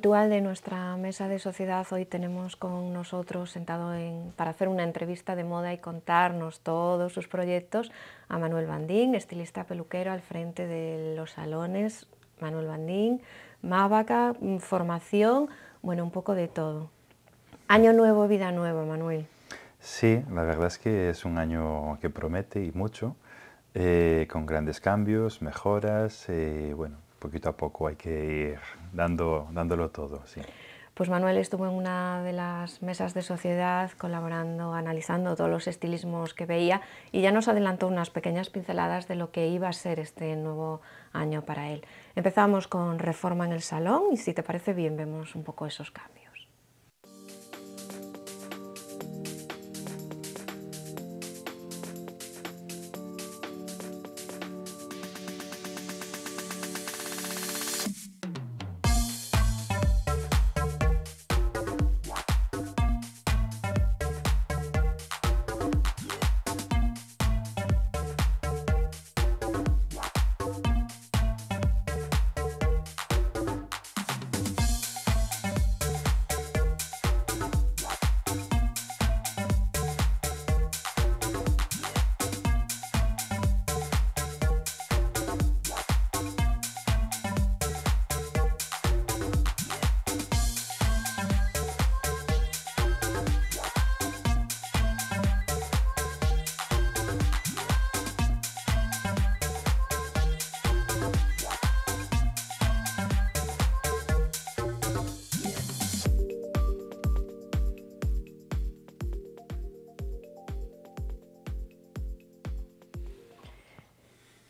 de nuestra mesa de sociedad, hoy tenemos con nosotros sentado en, para hacer una entrevista de moda y contarnos todos sus proyectos a Manuel Bandín, estilista peluquero al frente de los salones. Manuel Bandín, mávaca mm, formación, bueno, un poco de todo. Año nuevo, vida nueva, Manuel. Sí, la verdad es que es un año que promete y mucho, eh, con grandes cambios, mejoras, eh, bueno, poquito a poco hay que ir dándolo todo. Sí. Pues Manuel estuvo en una de las mesas de sociedad colaborando, analizando todos los estilismos que veía y ya nos adelantó unas pequeñas pinceladas de lo que iba a ser este nuevo año para él. Empezamos con reforma en el salón y si te parece bien vemos un poco esos cambios.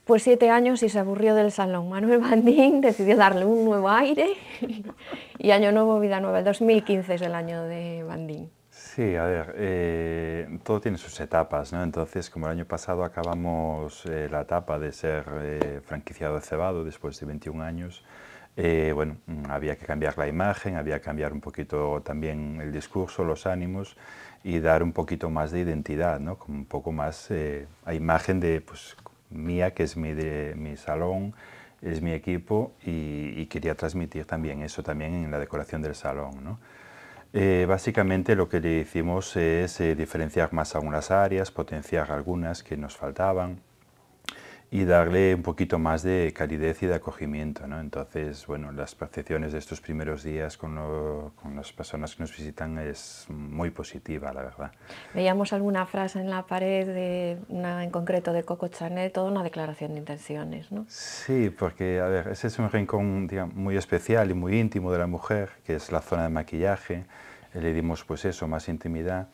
pues siete años y se aburrió del salón. Manuel Bandín decidió darle un nuevo aire y Año Nuevo, Vida Nueva. El 2015 es el año de Bandín. Sí, a ver, eh, todo tiene sus etapas, ¿no? Entonces, como el año pasado acabamos eh, la etapa de ser eh, franquiciado de Cebado después de 21 años, bueno, mm, había que cambiar la imagen, había que cambiar un poquito también el discurso, los ánimos y dar un poquito más de identidad, ¿no? Como un poco más a imagen de, pues, mía, que es mi, de, mi salón, es mi equipo y, quería transmitir también eso también en la decoración del salón. ¿no? Eh, básicamente lo que le hicimos es eh, diferenciar más algunas áreas, potenciar algunas que nos faltaban y darle un poquito más de calidez y de acogimiento. ¿no? Entonces, bueno, las percepciones de estos primeros días con, con, las personas que nos visitan es muy positiva, la verdad. Veíamos alguna frase en la pared, de en concreto de Coco Chanel, toda una declaración de intenciones, ¿no? Sí, porque, a ver, ese es un rincón muy especial y muy íntimo de la mujer, que es la zona de maquillaje, le dimos pues eso, más intimidad.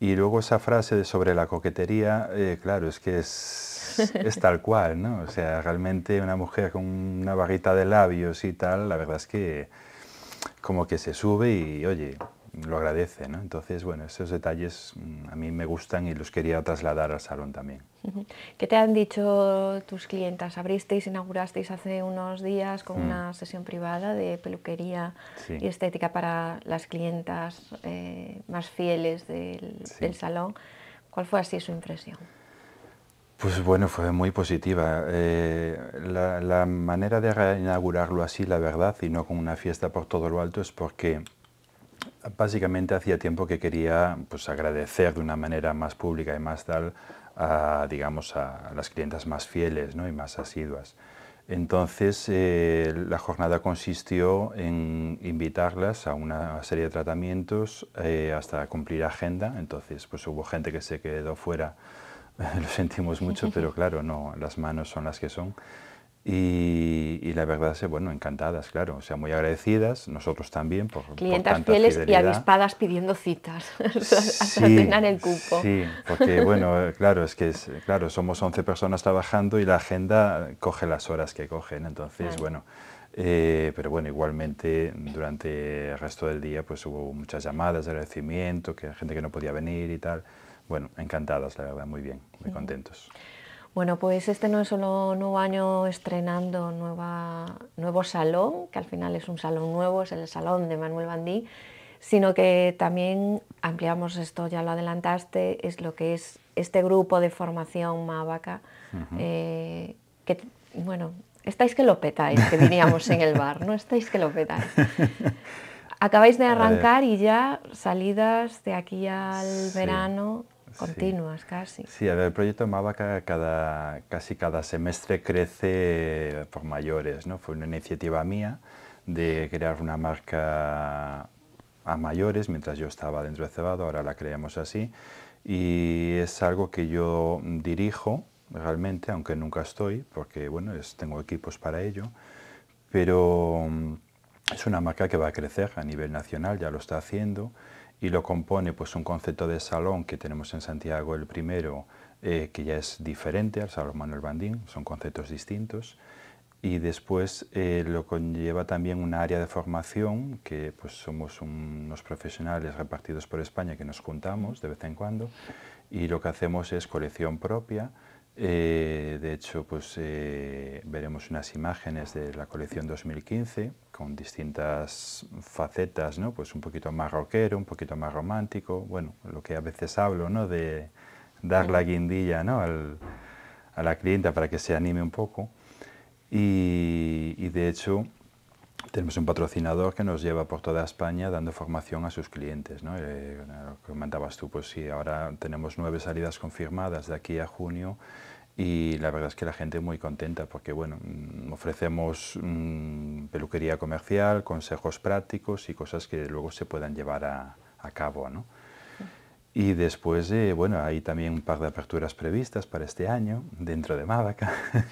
Y luego esa frase sobre la coquetería, eh, claro, es que es es tal cual, ¿no? O sea, realmente una mujer con una barrita de labios y tal, la verdad es que como que se sube y, oye, lo agradece, ¿no? Entonces, bueno, esos detalles mm, a mí me gustan y los quería trasladar al salón también. ¿Qué te han dicho tus clientas? Abristeis, inaugurasteis hace unos días con mm. una sesión privada de peluquería y estética para las clientas eh, más fieles del, del salón. ¿Cuál fue así su impresión? Pues bueno, fue muy positiva. Eh, la, manera de inaugurarlo así, la verdad, y no con una fiesta por todo lo alto, es porque básicamente hacía tiempo que quería pues, agradecer de una manera más pública y más tal a, digamos, a las clientas más fieles ¿no? y más asiduas. Entonces, eh, la jornada consistió en invitarlas a una serie de tratamientos eh, hasta cumplir agenda. Entonces, pues hubo gente que se quedó fuera lo sentimos mucho, pero claro, no, las manos son las que son. Y, la verdad es que, bueno, encantadas, claro, o sea, muy agradecidas, nosotros también por Clientas fieles y avispadas pidiendo citas hasta sí, el cupo. Sí, porque bueno, claro, es que claro, somos 11 personas trabajando y la agenda coge las horas que cogen, entonces, bueno, eh, pero bueno, igualmente durante el resto del día pues hubo muchas llamadas de agradecimiento, que gente que no podía venir y tal. Bueno, encantados, la verdad, muy bien, muy contentos. Bueno, pues este no es solo nuevo año estrenando nueva, nuevo salón, que al final es un salón nuevo, es el salón de Manuel Bandí, sino que también ampliamos esto, ya lo adelantaste, es lo que es este grupo de formación Mavaca eh, que, bueno, estáis que lo petáis, que diríamos en el bar, ¿no? Estáis que lo petáis. Acabáis de arrancar y ya salidas de aquí al verano continuas casi. Sí, el proyecto mabaca cada, casi cada semestre crece por mayores, ¿no? Fue una iniciativa mía de crear una marca a mayores mientras yo estaba dentro de Cebado, ahora la creamos así, y es algo que yo dirijo realmente, aunque nunca estoy, porque bueno, tengo equipos para ello, pero mm, es una marca que va a crecer a nivel nacional, ya lo está haciendo, y lo compone pues un concepto de salón que tenemos en Santiago el primero, eh, que ya es diferente al Salón Manuel Bandín, son conceptos distintos, y después eh, lo conlleva también un área de formación, que pues, somos unos profesionales repartidos por España que nos juntamos de vez en cuando, y lo que hacemos es colección propia, eh, de hecho, pues eh, veremos unas imágenes de la colección 2015 con distintas facetas, ¿no? Pues un poquito más roquero, un poquito más romántico, bueno, lo que a veces hablo, ¿no? De dar la guindilla, ¿no? a la clienta para que se anime un poco. y de hecho, tenemos un patrocinador que nos lleva por toda España dando formación a sus clientes. Eh, lo comentabas tú, pues sí, ahora tenemos nueve salidas confirmadas de aquí a junio y la verdad es que la gente es muy contenta porque bueno, mm, ofrecemos mm, peluquería comercial, consejos prácticos y cosas que luego se puedan llevar a, cabo. Y después, bueno, hay también un par de aperturas previstas para este año dentro de Mábaca.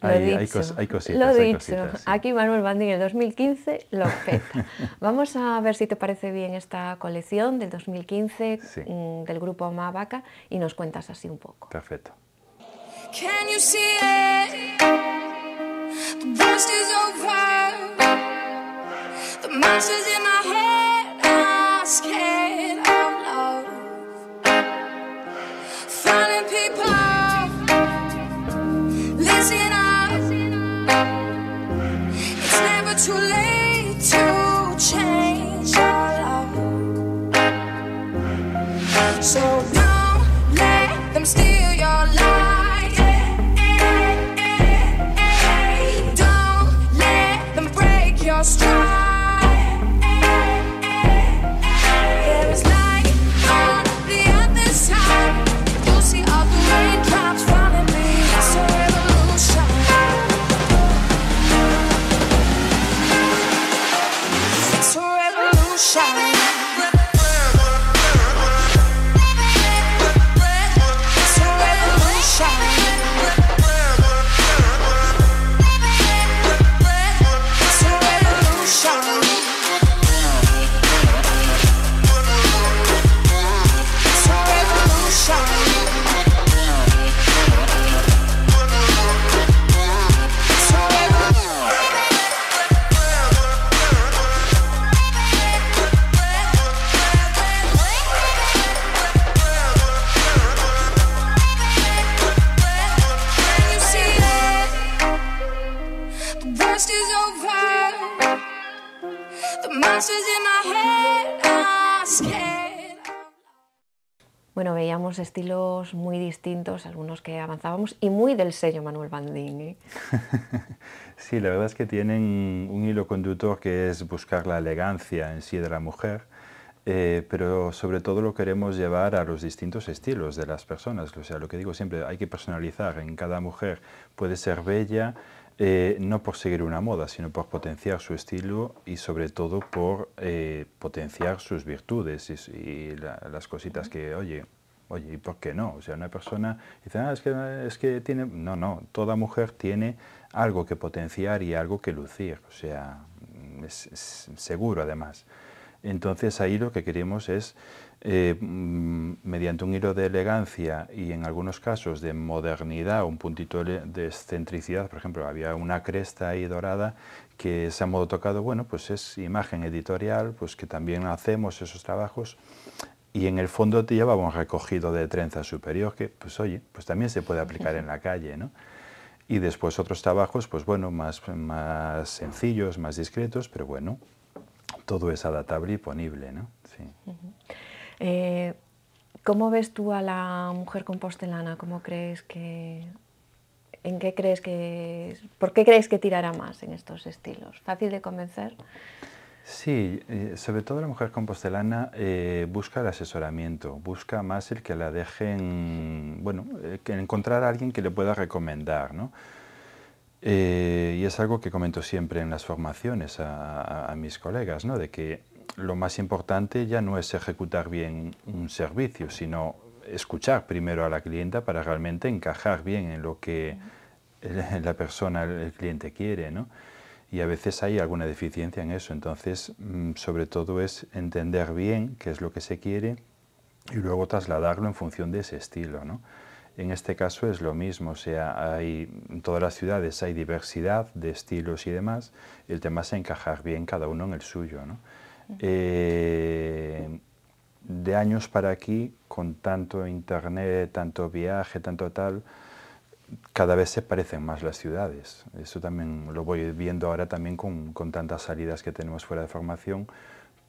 hay, cositas. Lo Aquí Manuel Bandín el 2015 lo peta. Vamos a ver si te parece bien esta colección del 2015 mm, del grupo Mavaca y nos cuentas así un poco. Perfecto. Can you too late. muy distintos, algunos que avanzábamos, y muy del sello Manuel Bandini sí, la verdad es que tienen un hilo conductor que es buscar la elegancia en sí de la mujer, eh, pero sobre todo lo queremos llevar a los distintos estilos de las personas. O sea, lo que digo siempre, hay que personalizar. En cada mujer puede ser bella, eh, no por seguir una moda, sino por potenciar su estilo y sobre todo por eh, potenciar sus virtudes y, las cositas que, oye, Oye, ¿y por qué no? O sea, una persona dice, ah, es que, es que tiene... No, no, toda mujer tiene algo que potenciar y algo que lucir, o sea, es, seguro además. Entonces ahí lo que queremos es, eh, mm, mediante un hilo de elegancia y en algunos casos de modernidad, un puntito de excentricidad, por ejemplo, había una cresta ahí dorada que se ha modo tocado, bueno, pues es imagen editorial, pues que también hacemos esos trabajos y en el fondo te llevaba un recogido de trenza superior que, pues oye, pues también se puede aplicar en la calle, ¿no? Y después otros trabajos, pues bueno, más, más sencillos, más discretos, pero bueno, todo es adaptable y ponible, ¿no? Sí. Eh, ¿Cómo ves tú a la mujer compostelana? ¿Cómo crees que...? ¿En qué crees que...? ¿Por qué crees que tirará más en estos estilos? ¿Fácil de convencer? Sí, eh, sobre todo la mujer compostelana eh, busca el asesoramiento, busca más el que la dejen, bueno, eh, que encontrar a alguien que le pueda recomendar, ¿no? y es algo que comento siempre en las formaciones a, mis colegas, ¿no? De que lo más importante ya no es ejecutar bien un servicio, sino escuchar primero a la clienta para realmente encajar bien en lo que la persona, el cliente quiere, ¿no? y a veces hay alguna deficiencia en eso. Entonces, mm, sobre todo es entender bien qué es lo que se quiere y luego trasladarlo en función de ese estilo. ¿no? En este caso es lo mismo, o sea, hay, en todas las ciudades hay diversidad de estilos y demás, el tema es encajar bien cada uno en el suyo. de años para aquí, con tanto internet, tanto viaje, tanto tal, cada vez se parecen más las ciudades. Eso también lo voy viendo ahora también con, tantas salidas que tenemos fuera de formación,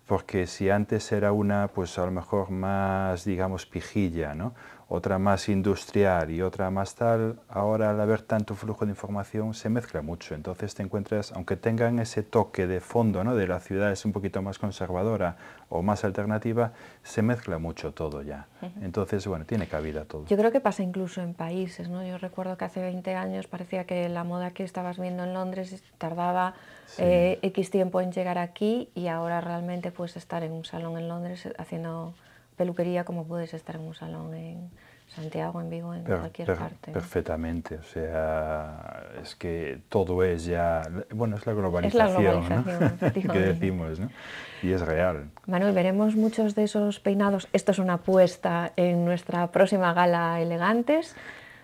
porque si antes era una, pues a lo mejor más, digamos, pijilla, ¿no? otra más industrial y otra más tal, ahora al haber tanto flujo de información se mezcla mucho. Entonces te encuentras, aunque tengan ese toque de fondo ¿no? de la ciudad es un poquito más conservadora o más alternativa, se mezcla mucho todo ya. Entonces, bueno, tiene cabida todo. Yo creo que pasa incluso en países, ¿no? Yo recuerdo que hace 20 años parecía que la moda que estabas viendo en Londres tardaba X eh, tiempo en llegar aquí y ahora realmente puedes estar en un salón en Londres haciendo peluquería como puedes estar en un salón en Santiago, en Vigo, en cualquier parte. Perfectamente, o sea, es que todo es ya, bueno, es la globalización, que decimos, ¿no? Y es real. Manuel, veremos muchos de esos peinados, esto es una apuesta en nuestra próxima gala Elegantes.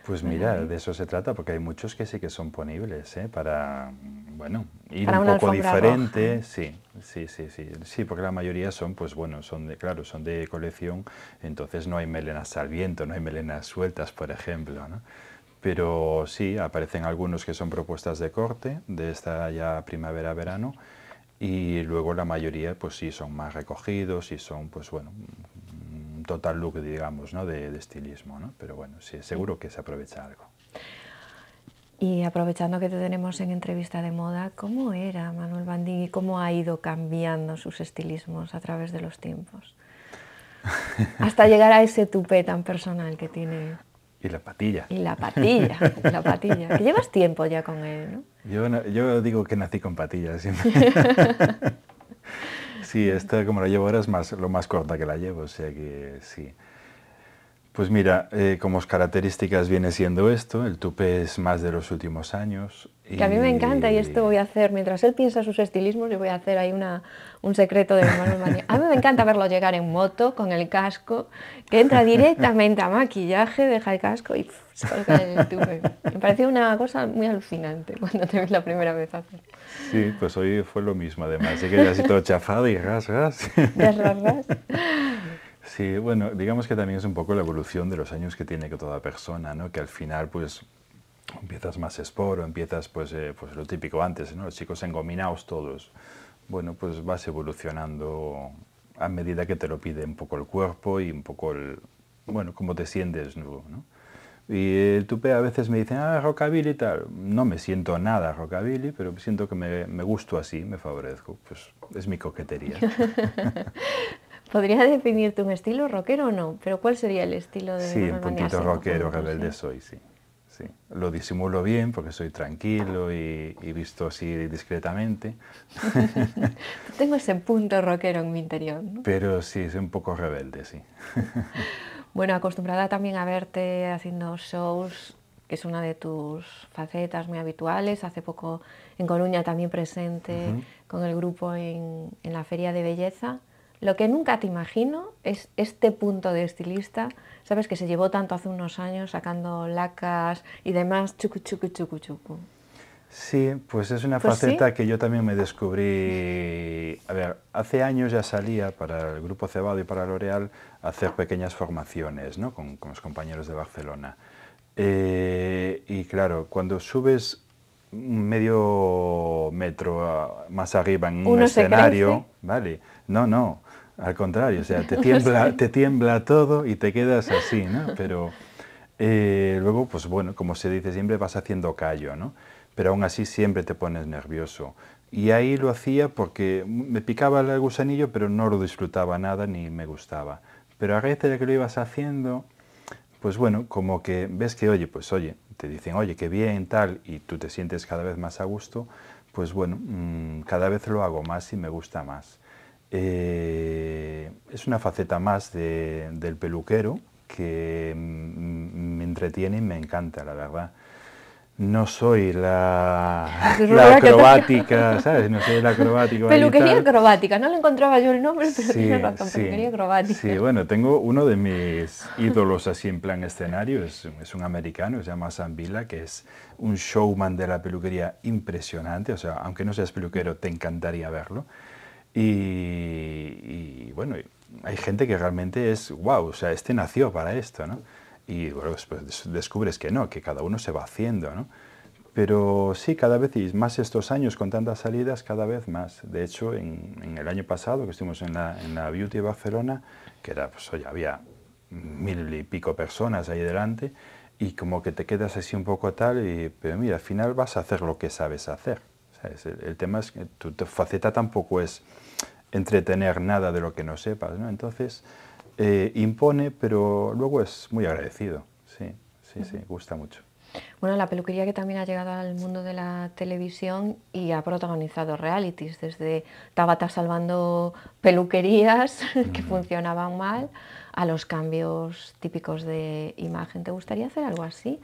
Pues mira, de eso se trata, porque hay muchos que sí que son ponibles, ¿eh? para, bueno, ir un poco diferente, sí, sí, sí, sí, sí, porque la mayoría son, pues bueno, son de, claro, son de colección, entonces no hay melenas al viento, no hay melenas sueltas, por ejemplo, ¿no? Pero sí, aparecen algunos que son propuestas de corte, de esta ya primavera-verano, y luego la mayoría, pues sí, son más recogidos y son, pues bueno, total look, digamos, ¿no? de, estilismo. ¿no? Pero bueno, sí, seguro que se aprovecha algo. Y aprovechando que te tenemos en entrevista de moda, ¿cómo era Manuel Bandín y cómo ha ido cambiando sus estilismos a través de los tiempos? Hasta llegar a ese tupé tan personal que tiene. Y la patilla. Y la patilla, la patilla. Que llevas tiempo ya con él, ¿no? Yo, yo digo que nací con patillas. Siempre. Sí, esta como la llevo ahora es más, lo más corta que la llevo, o sea que sí. Pues mira, eh, como características viene siendo esto, el tupé es más de los últimos años, que a mí me encanta y esto eh, voy a hacer, mientras él piensa sus estilismos, yo voy a hacer ahí una, un secreto de Manuel María. A mí me encanta verlo llegar en moto con el casco, que entra directamente a maquillaje, deja el casco y se coloca en el tube Me pareció una cosa muy alucinante cuando te vi la primera vez hacer. Sí, pues hoy fue lo mismo además, así que así todo chafado y ras, ras. Ras, Sí, bueno, digamos que también es un poco la evolución de los años que tiene que toda persona, ¿no? Que al final, pues empiezas más esporo, empiezas pues, eh, pues lo típico antes, ¿no? los chicos engominados todos. Bueno, pues vas evolucionando a medida que te lo pide un poco el cuerpo y un poco el, bueno, cómo te sientes. ¿no? Y el tupe a veces me dicen, ah, rockabilly y tal. No me siento nada rockabilly, pero siento que me, me gusto así, me favorezco. Pues es mi coquetería. ¿Podría definirte un estilo rockero o no? Pero ¿cuál sería el estilo de Sí, un puntito rockero, rebelde soy, sí. Lo disimulo bien porque soy tranquilo y, visto así discretamente. Tengo ese punto rockero en mi interior. Pero sí, soy un poco rebelde, sí. bueno, acostumbrada también a verte haciendo shows, que es una de tus facetas muy habituales. Hace poco en Coruña también presente con el grupo en la Feria de Belleza. Lo que nunca te imagino es este punto de estilista, ¿sabes? Que se llevó tanto hace unos años sacando lacas y demás, chucu, chucu, chucu, chucu. Sí, pues es una faceta que yo también me descubrí. A ver, hace años ya salía para el Grupo Cebado y para L'Oreal a hacer pequeñas formaciones ¿no? con, los compañeros de Barcelona. Eh, y claro, cuando subes medio metro más arriba en un escenario, ¿vale? No, no, al contrario, o sea, te tiembla, te tiembla todo y te quedas así, ¿no? Pero eh, luego, pues bueno, como se dice siempre, vas haciendo callo, ¿no? Pero aún así siempre te pones nervioso. Y ahí lo hacía porque me picaba el gusanillo, pero no lo disfrutaba nada ni me gustaba. Pero a raíz de que lo ibas haciendo, pues bueno, como que ves que, oye, pues oye, te dicen, oye, qué bien, tal, y tú te sientes cada vez más a gusto, pues bueno, mm, cada vez lo hago más y me gusta más. Eh, es una faceta más del peluquero que me entretiene y me encanta, la verdad. No soy la, acrobática, ¿sabes? No soy la acrobática. Peluquería acrobática, no le encontraba yo el nombre, pero tiene razón, peluquería acrobática. Sí, bueno, tengo uno de mis ídolos así en plan escenario, es, es un americano, se llama Sam Villa, que es un showman de la peluquería impresionante, o sea, aunque no seas peluquero, te encantaría verlo. Y, bueno, hay gente que realmente es, wow, o sea, este nació para esto, ¿no? Y bueno, pues, pues, descubres que no, que cada uno se va haciendo, ¿no? Pero sí, cada vez, y más estos años con tantas salidas, cada vez más. De hecho, en, el año pasado, que estuvimos en la, en la Beauty Barcelona, que era, pues había mil y pico personas ahí delante, y como que te quedas así un poco tal, y, pero mira, al final vas a hacer lo que sabes hacer. el, tema es que tu faceta tampoco es entretener nada de lo que no sepas. ¿no? Entonces, eh, impone, pero luego es muy agradecido. Sí, sí, sí, gusta mucho. Bueno, la peluquería que también ha llegado al mundo de la televisión y ha protagonizado realities, desde Tabata salvando peluquerías que funcionaban mal, a los cambios típicos de imagen. ¿Te gustaría hacer algo así?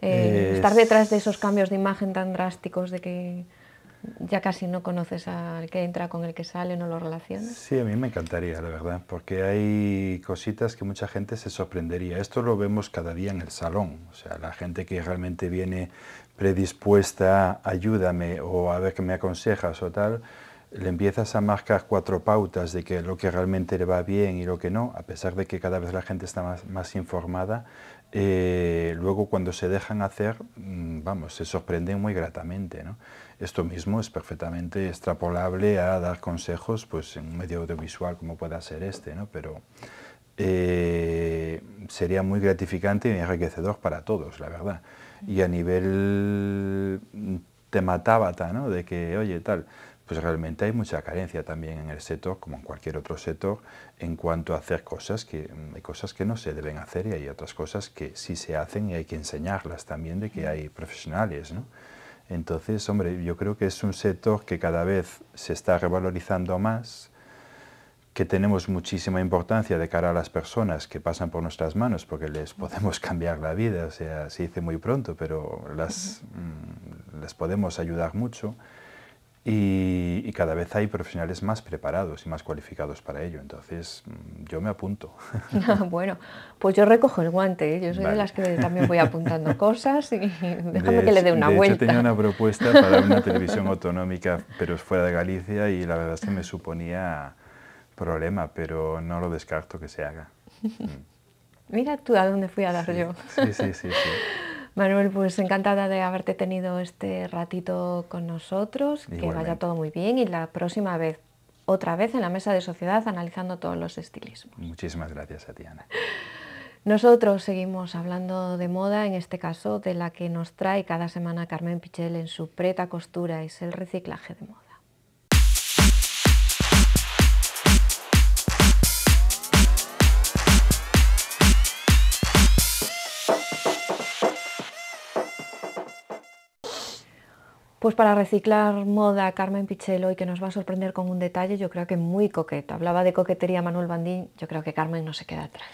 Eh, eh, Estar detrás de esos cambios de imagen tan drásticos de que ya casi no conoces al que entra con el que sale, no lo relacionas. Sí, a mí me encantaría, la verdad, porque hay cositas que mucha gente se sorprendería. Esto lo vemos cada día en el salón, o sea, la gente que realmente viene predispuesta, ayúdame o a ver que me aconsejas o tal, le empiezas a marcar cuatro pautas de que lo que realmente le va bien y lo que no, a pesar de que cada vez la gente está más, informada, eh, luego cuando se dejan hacer, mm, vamos, se sorprenden muy gratamente, ¿no? Esto mismo es perfectamente extrapolable a dar consejos pues, en un medio audiovisual como pueda ser este, ¿no? pero eh, sería muy gratificante y enriquecedor para todos, la verdad. Y a nivel tematábata, ¿no? de que, oye, tal, pues realmente hay mucha carencia también en el sector, como en cualquier otro sector, en cuanto a hacer cosas que hay cosas que no se deben hacer y hay otras cosas que sí se hacen y hay que enseñarlas también de que mm. hay profesionales, ¿no? Entonces, hombre, yo creo que es un sector que cada vez se está revalorizando más, que tenemos muchísima importancia de cara a las personas que pasan por nuestras manos, porque les podemos cambiar la vida, o sea, se dice muy pronto, pero las, mm, les podemos ayudar mucho. Y, cada vez hay profesionales más preparados y más cualificados para ello. Entonces, mm, yo me apunto. Ah, bueno, pues yo recojo el guante. ¿eh? Yo soy de las que también voy apuntando cosas y déjame que le dé una vuelta. Yo tenía una propuesta para una televisión autonómica, pero fuera de Galicia, y la verdad es que me suponía problema, pero no lo descarto que se haga. Mm. Mira tú a dónde fui a dar yo. sí, sí. sí. Manuel, pues encantada de haberte tenido este ratito con nosotros, que vaya todo muy bien y la próxima vez, otra vez en la mesa de sociedad, analizando todos los estilismos. Muchísimas gracias a Nosotros seguimos hablando de moda, en este caso de la que nos trae cada semana Carmen Pichel en su preta costura, es el reciclaje de moda. Pues para reciclar moda, Carmen Pichelo, y que nos va a sorprender con un detalle, yo creo que muy coqueta. Hablaba de coquetería Manuel Bandín, yo creo que Carmen no se queda atrás.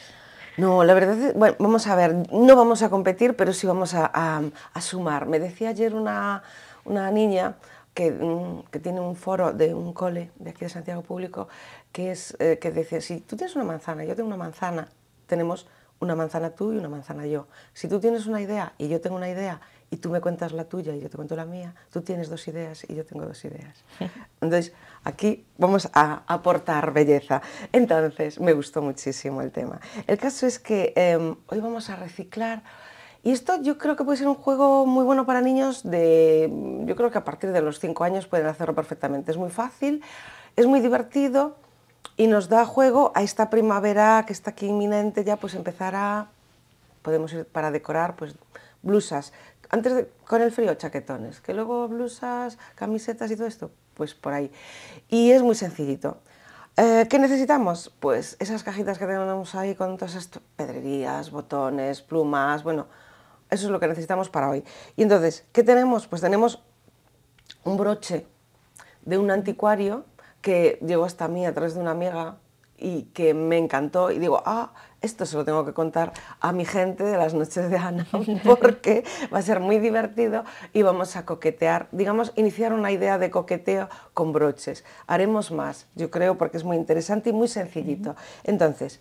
No, la verdad es, bueno, vamos a ver, no vamos a competir, pero sí vamos a, sumar. Me decía ayer una, niña mm, que, tiene un foro de un cole de aquí de Santiago Público, que, es, eh, que dice, si tú tienes una manzana, yo tengo una manzana, tenemos una manzana tú y una manzana yo. Si tú tienes una idea y yo tengo una idea y tú me cuentas la tuya y yo te cuento la mía, tú tienes dos ideas y yo tengo dos ideas. Entonces, aquí vamos a aportar belleza. Entonces, me gustó muchísimo el tema. El caso es que em, hoy vamos a reciclar. Y esto yo creo que puede ser un juego muy bueno para niños de, yo creo que a partir de los 5 años pueden hacerlo perfectamente. Es muy fácil, es muy divertido y nos da juego a esta primavera que está aquí inminente ya, pues empezar a, podemos ir para decorar, pues blusas antes con el frío chaquetones, que luego blusas, camisetas y todo esto, pues por ahí. Y es muy sencillito. Eh, ¿Qué necesitamos? Pues esas cajitas que tenemos ahí con todas estas pedrerías, botones, plumas, bueno, eso es lo que necesitamos para hoy. Y entonces, ¿qué tenemos? Pues tenemos un broche de un anticuario que llegó hasta mí a través de una amiga y que me encantó y digo, ah, esto se lo tengo que contar a mi gente de las noches de Ana porque va a ser muy divertido y vamos a coquetear, digamos, iniciar una idea de coqueteo con broches. Haremos más, yo creo, porque es muy interesante y muy sencillito. Entonces,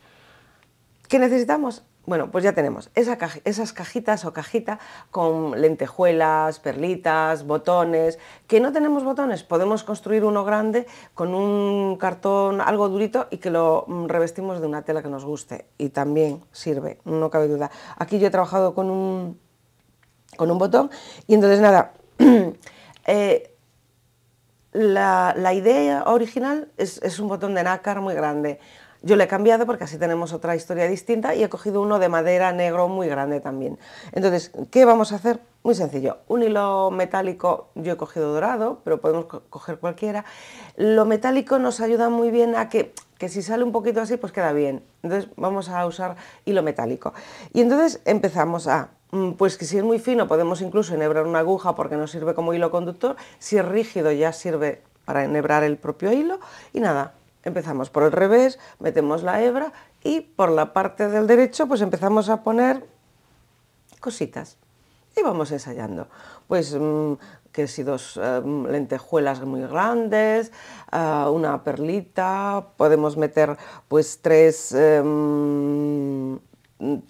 ¿qué necesitamos? Bueno, pues ya tenemos esas cajitas o cajita con lentejuelas, perlitas, botones. Que no tenemos botones, podemos construir uno grande con un cartón algo durito y que lo mm, revestimos de una tela que nos guste. Y también sirve, no cabe duda. Aquí yo he trabajado con un, con un botón y entonces nada, eh, la, la, idea original es un botón de nácar muy grande yo le he cambiado porque así tenemos otra historia distinta y he cogido uno de madera negro muy grande también. Entonces, ¿qué vamos a hacer? Muy sencillo, un hilo metálico yo he cogido dorado, pero podemos coger cualquiera. Lo metálico nos ayuda muy bien a que, que si sale un poquito así, pues queda bien. Entonces vamos a usar hilo metálico. Y entonces empezamos a mm, pues que si es muy fino podemos incluso enhebrar una aguja porque nos sirve como hilo conductor, si es rígido ya sirve para enhebrar el propio hilo y nada, Empezamos por el revés, metemos la hebra y por la parte del derecho pues empezamos a poner cositas y vamos ensayando. Pues mm, que si dos em, lentejuelas muy grandes, ah, una perlita, podemos meter pues tres, em,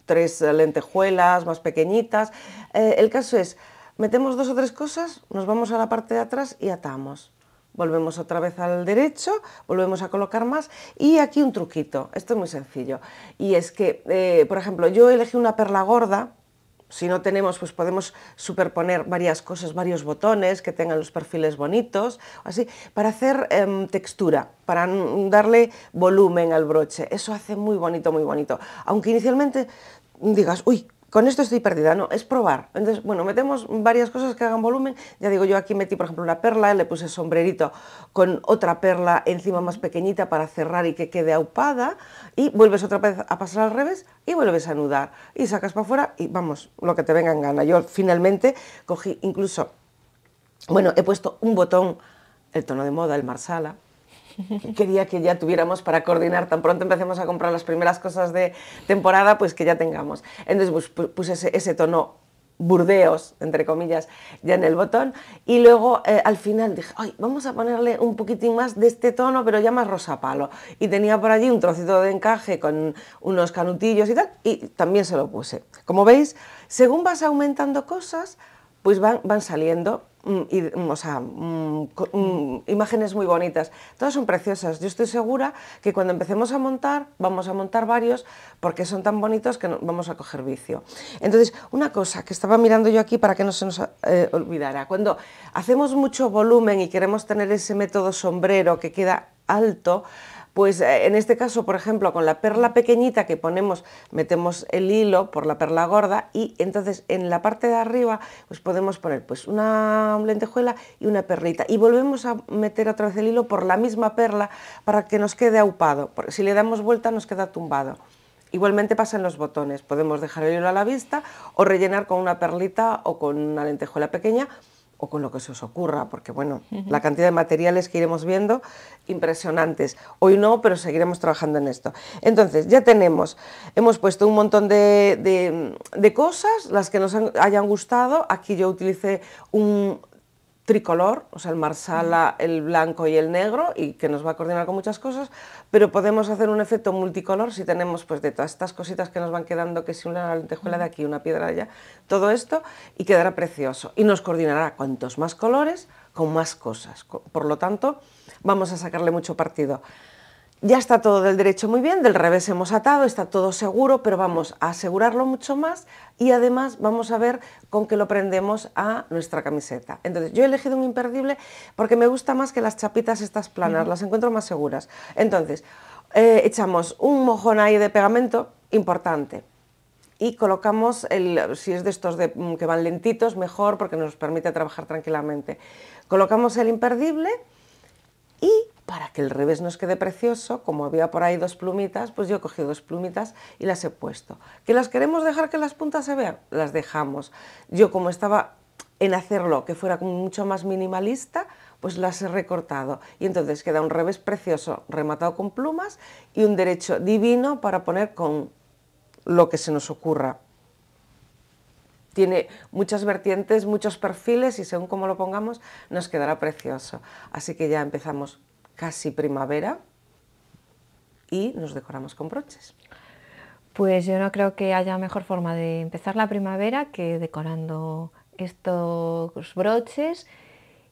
tres lentejuelas más pequeñitas. Eh, el caso es, metemos dos o tres cosas, nos vamos a la parte de atrás y atamos volvemos otra vez al derecho, volvemos a colocar más y aquí un truquito, esto es muy sencillo y es que, eh, por ejemplo, yo elegí una perla gorda, si no tenemos, pues podemos superponer varias cosas, varios botones que tengan los perfiles bonitos, así, para hacer em, textura, para darle volumen al broche. Eso hace muy bonito, muy bonito. Aunque inicialmente digas, uy, con esto estoy perdida, no, es probar. Entonces, bueno, metemos varias cosas que hagan volumen. Ya digo, yo aquí metí, por ejemplo, una perla, le puse sombrerito con otra perla encima más pequeñita para cerrar y que quede aupada, y vuelves otra vez a pasar al revés y vuelves a anudar, y sacas para afuera y vamos, lo que te venga en gana. Yo finalmente cogí incluso, bueno, he puesto un botón, el tono de moda, el marsala, quería que ya tuviéramos para coordinar. Tan pronto empecemos a comprar las primeras cosas de temporada, pues que ya tengamos. Entonces pues, puse ese, tono burdeos, entre comillas, ya en el botón. Y luego eh, al final dije, Ay, vamos a ponerle un poquitín más de este tono, pero ya más rosa palo. Y tenía por allí un trocito de encaje con unos canutillos y tal, y también se lo puse. Como veis, según vas aumentando cosas, pues van, van saliendo imágenes muy bonitas. Todas son preciosas. Yo estoy segura que cuando empecemos a montar, vamos a montar varios porque son tan bonitos que vamos a coger vicio. Entonces, una cosa que estaba mirando yo aquí para que no se nos eh, olvidara. Cuando hacemos mucho volumen y queremos tener ese método sombrero que queda alto, pues eh, en este caso, por ejemplo, con la perla pequeñita que ponemos, metemos el hilo por la perla gorda y entonces en la parte de arriba pues podemos poner pues una lentejuela y una perlita y volvemos a meter otra vez el hilo por la misma perla para que nos quede aupado, porque si le damos vuelta nos queda tumbado. Igualmente pasa en los botones, podemos dejar el hilo a la vista o rellenar con una perlita o con una lentejuela pequeña o con lo que se os ocurra, porque bueno, la cantidad de materiales que iremos viendo, impresionantes. Hoy no, pero seguiremos trabajando en esto. Entonces, ya tenemos, hemos puesto un montón de, de, cosas, las que nos hayan gustado. Aquí yo utilicé un, tricolor, o sea, el marsala, el blanco y el negro, y que nos va a coordinar con muchas cosas, pero podemos hacer un efecto multicolor si tenemos pues de todas estas cositas que nos van quedando, que si una lentejuela de aquí, una piedra de allá, todo esto, y quedará precioso. Y nos coordinará cuantos más colores, con más cosas. Por lo tanto, vamos a sacarle mucho partido ya está todo del derecho muy bien, del revés hemos atado, está todo seguro, pero vamos a asegurarlo mucho más y además vamos a ver con qué lo prendemos a nuestra camiseta. Entonces, yo he elegido un imperdible porque me gusta más que las chapitas estas planas, las encuentro más seguras. Entonces, eh, echamos un mojón ahí de pegamento importante, y colocamos, el, si es de estos mm, que van lentitos, mejor porque nos permite trabajar tranquilamente. Colocamos el imperdible y para que el revés nos quede precioso, como había por ahí dos plumitas, pues yo he cogido dos plumitas y las he puesto. ¿Que las queremos dejar que las puntas se vean? Las dejamos. Yo como estaba en hacerlo que fuera mucho más minimalista, pues las he recortado. Y entonces queda un revés precioso rematado con plumas y un derecho divino para poner con lo que se nos ocurra. Tiene muchas vertientes, muchos perfiles y según como lo pongamos nos quedará precioso. Así que ya empezamos casi primavera y nos decoramos con broches. Pues yo no creo que haya mejor forma de empezar la primavera que decorando estos broches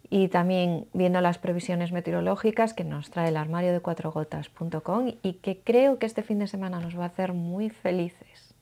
y también viendo las previsiones meteorológicas que nos trae el armario de cuatro gotas.com y que creo que este fin de semana nos va a hacer muy felices.